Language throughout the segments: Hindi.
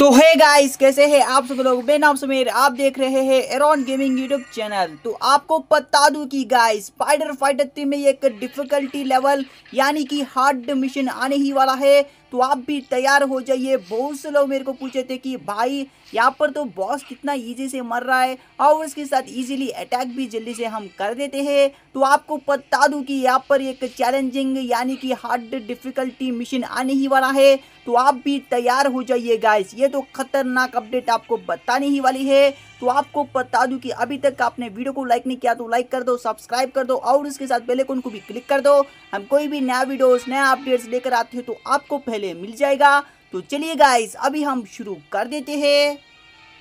तो है गाइस कैसे हैं आप सब लोग मैं नाम सुमेर आप देख रहे हैं एरॉन गेमिंग यूट्यूब चैनल तो आपको बता दूं कि गाइस स्पाइडर फाइटर थ्री में एक डिफिकल्टी लेवल यानी कि हार्ड मिशन आने ही वाला है तो आप भी तैयार हो जाइए बहुत से लोग मेरे को पूछे थे कि भाई यहाँ पर तो बॉस कितना इजी से मर रहा है और उसके साथ इजीली अटैक भी जल्दी से हम कर देते हैं तो आपको बता दूं कि यहाँ पर एक चैलेंजिंग यानी कि हार्ड डिफिकल्टी मिशन आने ही वाला है तो आप भी तैयार हो जाइए गाइस ये तो खतरनाक अपडेट आपको बताने ही वाली है तो आपको बता दूं कि अभी तक आपने वीडियो को लाइक नहीं किया तो लाइक कर दो सब्सक्राइब कर दो और इसके साथ पहले कौन को भी क्लिक कर दो हम कोई भी नया वीडियोस नया अपडेट्स लेकर आते हैं तो आपको पहले मिल जाएगा तो चलिए गाइज अभी हम शुरू कर देते हैं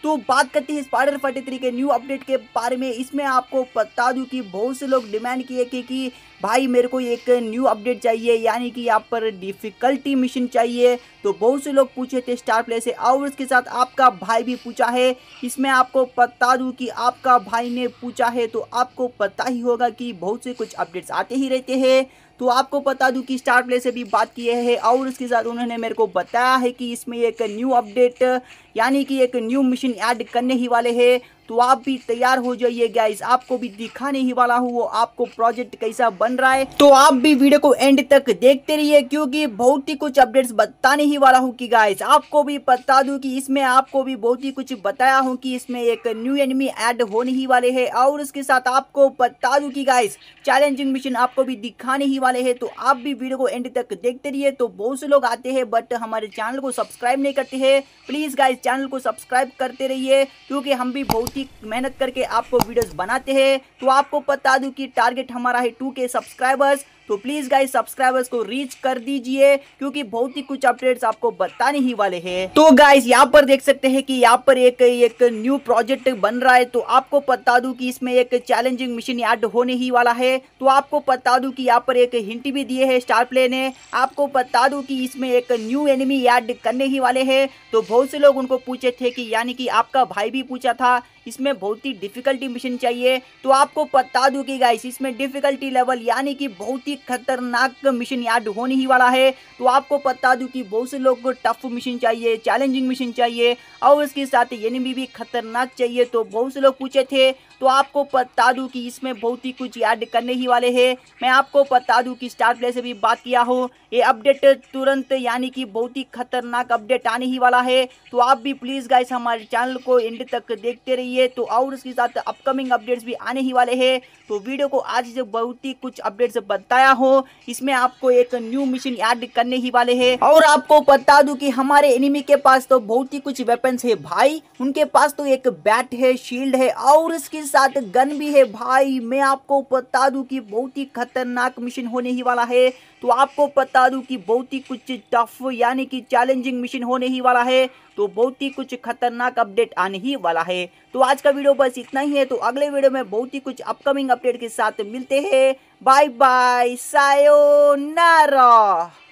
तो बात करते हैं स्पाइडर फोर्टी थ्री के न्यू अपडेट के बारे में इसमें आपको बता दूं कि बहुत से लोग डिमांड किए कि, कि भाई मेरे को एक न्यू अपडेट चाहिए यानी कि यहाँ पर डिफिकल्टी मिशन चाहिए तो बहुत से लोग पूछे थे स्टार प्ले से और उसके साथ आपका भाई भी पूछा है इसमें आपको बता दूं कि आपका भाई ने पूछा है तो आपको पता ही होगा कि बहुत से कुछ अपडेट्स आते ही रहते हैं तो आपको बता दूं कि स्टार प्ले से भी बात किए है और उसके साथ उन्होंने मेरे को बताया है कि इसमें एक न्यू अपडेट यानी कि एक न्यू मिशन ऐड करने ही वाले हैं तो आप भी तैयार हो जाइए गाइस आपको भी दिखाने ही वाला हूँ वो आपको प्रोजेक्ट कैसा बन रहा है तो आप भी वीडियो को एंड तक देखते रहिए क्योंकि बहुत ही कुछ अपडेट्स बताने ही वाला हूँ कि गाइस आपको भी बता दूं कि इसमें आपको भी बहुत ही कुछ बताया हूँ कि इसमें एक न्यू एनिमी ऐड होने ही वाले है और उसके साथ आपको बता दू की गाइस चैलेंजिंग मिशन आपको भी दिखाने ही वाले है तो आप भी वीडियो को एंड तक देखते रहिए तो बहुत से लोग आते हैं बट हमारे चैनल को सब्सक्राइब नहीं करते है प्लीज़ गाइस चैनल को सब्सक्राइब करते रहिए क्योंकि हम भी बहुत बहुत ही मेहनत करके आपको वीडियोस बनाते हैं तो आपको बता दूं कि टारगेट हमारा है टू के सब्सक्राइबर्स तो प्लीज़ गाइस सब्सक्राइबर्स को रीच कर दीजिए क्योंकि बहुत ही कुछ अपडेट्स आपको बताने ही वाले हैं तो गाइस यहाँ पर देख सकते हैं कि यहाँ पर एक एक न्यू प्रोजेक्ट बन रहा है तो आपको बता दूं कि इसमें एक चैलेंजिंग मिशन ऐड होने ही वाला है तो आपको बता दूं कि यहाँ पर एक हिंट भी दिए है स्टार प्ले ने आपको बता दू की इसमें एक न्यू एनिमी एड करने ही वाले है तो बहुत से लोग उनको पूछे थे की यानी की आपका भाई भी पूछा था इसमें बहुत ही डिफिकल्टी मिशन चाहिए तो आपको बता दू की गाइस इसमें डिफिकल्टी लेवल यानी कि बहुत ही खतरनाक मिशन याद होने ही वाला है तो आपको बता दू की बहुत से लोग को टफ मिशन चाहिए चैलेंजिंग मिशन चाहिए और इसके साथ एनिमी भी खतरनाक चाहिए तो बहुत से लोग पूछे थे तो आपको बता दू कि इसमें बहुत ही कुछ याद करने ही वाले हैं मैं आपको बता दू कि स्टार प्ले से भी बात किया हो ये अपडेट तुरंत यानी कि बहुत ही खतरनाक अपडेट आने ही वाला है तो आप भी प्लीज़ गाइस हमारे चैनल को एंड तक देखते रहिए रही है तो और उसके साथ अपकमिंग अपडेट्स भी आने ही वाले हैं तो वीडियो को आज से बहुत ही कुछ अपडेट्स बताया हो इसमें आपको एक न्यू मिशन ऐड करने ही वाले है और आपको बता दूं कि हमारे एनिमी के पास तो बहुत ही कुछ वेपन्स है भाई उनके पास तो एक बैट है शील्ड है और उसके साथ गन भी है भाई मैं आपको बता दूं की बहुत ही खतरनाक मिशन होने ही वाला है तो आपको बता दूं की बहुत ही कुछ टफ यानी कि चैलेंजिंग मिशन होने ही वाला है तो बहुत ही कुछ खतरनाक अपडेट आने ही वाला है तो आज का वीडियो बस इतना ही है तो अगले वीडियो में बहुत ही कुछ अपकमिंग अपडेट के साथ मिलते हैं बाय बाय सायो नारा